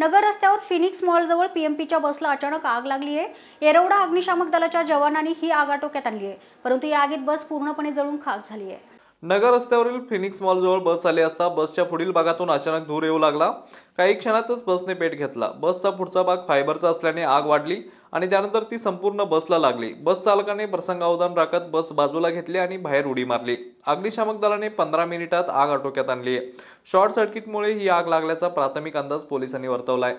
नगर रस्त्यावर फिनिक्स मॉलजवळ पीएमपीच्या बसला अचानक आग लागली आहे एरवडा अग्निशामक दलाच्या जवानांनी ही आग आटोक्यात आणली आहे परंतु या आगीत बस पूर्णपणे जळून खाक झाली आहे नगर रस्त्यावरील फिनिक्स मॉलजवळ बस आली असता बसच्या पुढील भागातून अचानक धूर येऊ लागला काही क्षणातच बसने पेट घेतला बसचा पुढचा भाग फायबरचा असल्याने आग वाढली आणि त्यानंतर ती संपूर्ण बसला लागली बस चालकाने प्रसंगावधान राखत बस बाजूला घेतली आणि बाहेर उडी मारली अग्निशामक दलाने पंधरा मिनिटात आग आटोक्यात आणली शॉर्ट सर्किटमुळे ही आग लागल्याचा प्राथमिक अंदाज पोलिसांनी वर्तवलाय